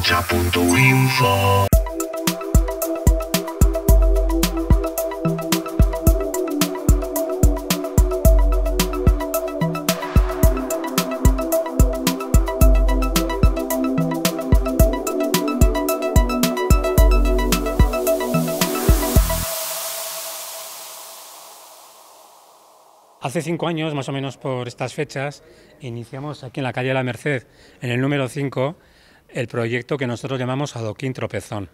Hace cinco años, más o menos por estas fechas, iniciamos aquí en la calle de la Merced, en el número 5, el proyecto que nosotros llamamos Adoquín Tropezón.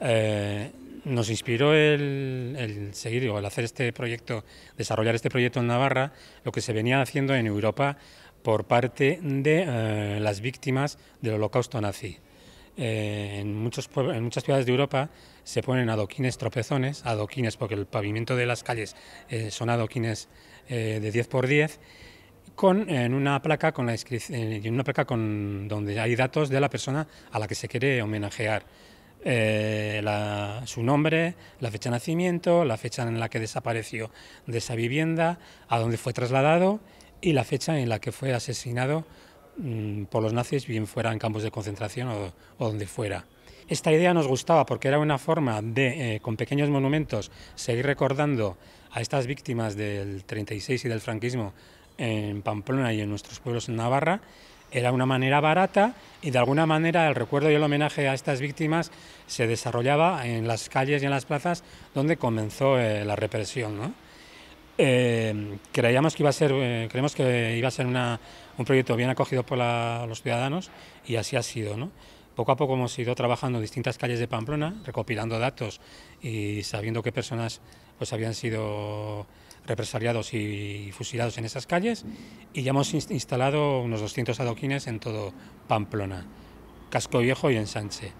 Eh, nos inspiró el, seguir o el hacer este proyecto, desarrollar este proyecto en Navarra, lo que se venía haciendo en Europa por parte de eh, las víctimas del holocausto nazi. Eh, en, muchos, en muchas ciudades de Europa se ponen adoquines tropezones, adoquines porque el pavimento de las calles son adoquines de 10 por 10 con, en una placa, con la en una placa con, donde hay datos de la persona a la que se quiere homenajear. Eh, su nombre, la fecha de nacimiento, la fecha en la que desapareció de esa vivienda, a dónde fue trasladado y la fecha en la que fue asesinado mm, por los nazis, bien fuera en campos de concentración o, o, donde fuera. Esta idea nos gustaba porque era una forma de, eh, con pequeños monumentos, seguir recordando a estas víctimas del 36 y del franquismo en Pamplona y en nuestros pueblos en Navarra, era una manera barata y de alguna manera el recuerdo y el homenaje a estas víctimas se desarrollaba en las calles y en las plazas donde comenzó eh, la represión. ¿no? Eh, creíamos que iba a ser, eh, creemos que iba a ser una, un proyecto bien acogido por los ciudadanos y así ha sido. ¿no? Poco a poco hemos ido trabajando en distintas calles de Pamplona, recopilando datos y sabiendo qué personas pues, habían sido represariados y fusilados en esas calles y ya hemos instalado unos 200 adoquines en todo Pamplona, Casco Viejo y Ensanche.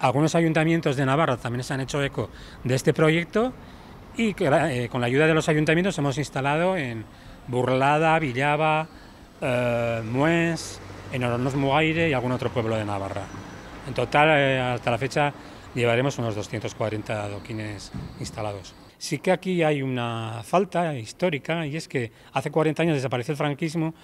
Algunos ayuntamientos de Navarra también se han hecho eco de este proyecto y eh, con la ayuda de los ayuntamientos hemos instalado en Burlada, Villaba, eh, Mues, en Ornos Mugaire y algún otro pueblo de Navarra. En total, eh, hasta la fecha, llevaremos unos 240 adoquines instalados. Sí que aquí hay una falta histórica y es que hace 40 años desapareció el franquismo,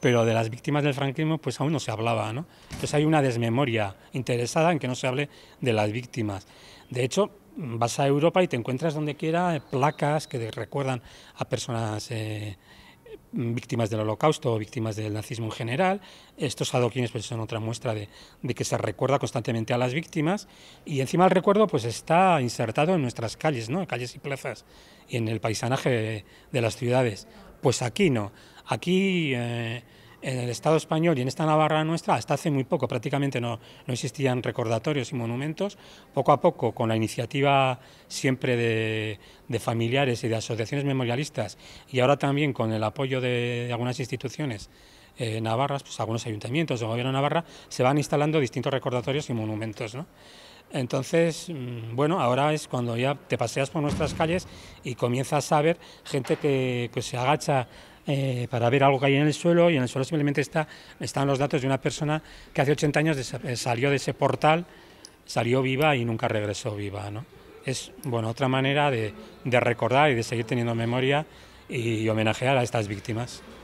pero de las víctimas del franquismo pues aún no se hablaba, ¿no? Entonces hay una desmemoria interesada en que no se hable de las víctimas. De hecho, vas a Europa y te encuentras donde quiera placas que recuerdan a personas... Eh, víctimas del holocausto o víctimas del nazismo en general. Estos adoquines pues, son otra muestra de, que se recuerda constantemente a las víctimas y encima el recuerdo pues, está insertado en nuestras calles, ¿no? en calles y plazas y en el paisanaje de, las ciudades. Pues aquí no. Aquí eh, en el Estado español y en esta Navarra nuestra, hasta hace muy poco prácticamente no, existían recordatorios y monumentos. Poco a poco, con la iniciativa siempre de, de, familiares y de asociaciones memorialistas y ahora también con el apoyo de algunas instituciones ...en eh, Navarra, pues algunos ayuntamientos del gobierno de Navarra, se van instalando distintos recordatorios y monumentos. ¿no? Entonces, mm, bueno, ahora es cuando ya te paseas por nuestras calles y comienzas a ver gente que, se agacha eh, para ver algo que hay en el suelo y en el suelo simplemente están los datos de una persona que hace 80 años eh, salió de ese portal, salió viva y nunca regresó viva. ¿no? Es bueno, otra manera de recordar y de seguir teniendo memoria y homenajear a estas víctimas.